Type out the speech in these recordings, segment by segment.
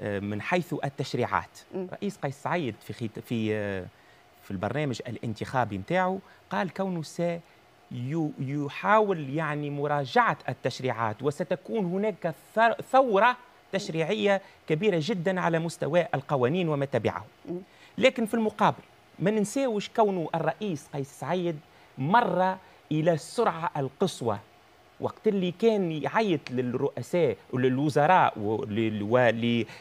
آه، من حيث التشريعات رئيس قيس سعيد في خيط في آه، في البرنامج الانتخابي نتاعو قال كونه سيحاول يعني مراجعه التشريعات وستكون هناك ثوره تشريعيه كبيره جدا على مستوى القوانين وما تبعه لكن في المقابل ما ننساوش كونه الرئيس قيس سعيد مر الى السرعه القصوى وقت اللي كان يعيط للرؤساء وللوزراء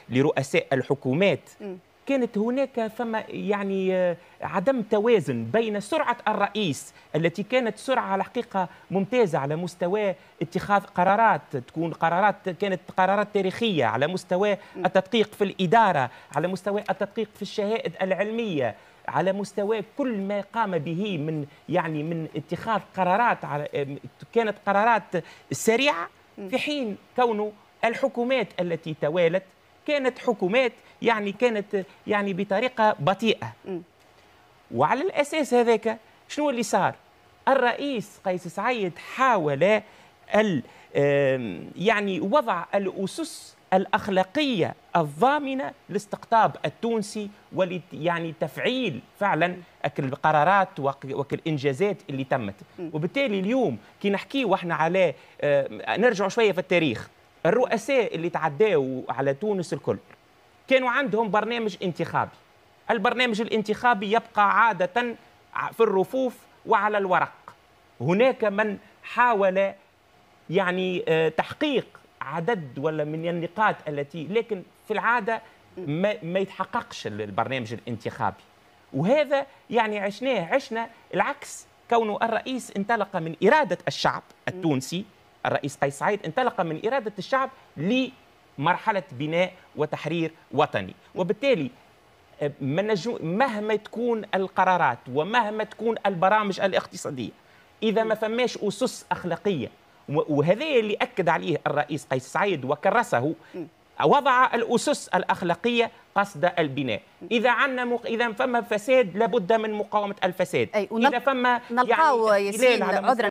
ولرؤساء الحكومات م. كانت هناك فما يعني آه، عدم توازن بين سرعة الرئيس التي كانت سرعة على حقيقة ممتازة على مستوى اتخاذ قرارات تكون قرارات كانت قرارات تاريخية على مستوى التدقيق في الإدارة على مستوى التدقيق في الشهائد العلمية على مستوى كل ما قام به من يعني من اتخاذ قرارات على آه، كانت قرارات سريعة في حين كونه الحكومات التي توالت كانت حكومات يعني كانت يعني بطريقه بطيئه وعلى الاساس هذاك شنو اللي صار الرئيس قيس سعيد حاول يعني وضع الاسس الاخلاقيه الضامنه لاستقطاب التونسي ول يعني تفعيل فعلا القرارات والانجازات اللي تمت وبالتالي اليوم كي نحكي واحنا على نرجع شويه في التاريخ الرؤساء اللي تعداوا على تونس الكل كانوا عندهم برنامج انتخابي البرنامج الانتخابي يبقى عادة في الرفوف وعلى الورق هناك من حاول يعني آه، تحقيق عدد ولا من النقاط التي لكن في العادة ما, ما يتحققش البرنامج الانتخابي وهذا يعني عشناه عشنا العكس كونه الرئيس انطلق من إرادة الشعب التونسي الرئيس قيس سعيد انطلق من إرادة الشعب لمرحلة بناء وتحرير وطني وبالتالي مهما تكون القرارات ومهما تكون البرامج الاقتصادية إذا ما فماش أسس أخلاقية وهذا اللي أكد عليه الرئيس قيس سعيد وكرسه وضع الأسس الأخلاقية قصد البناء إذا عنا مق... إذا فما فساد لابد من مقاومة الفساد أي ونل... إذا فما نلقاو يعني... ياسين عذرا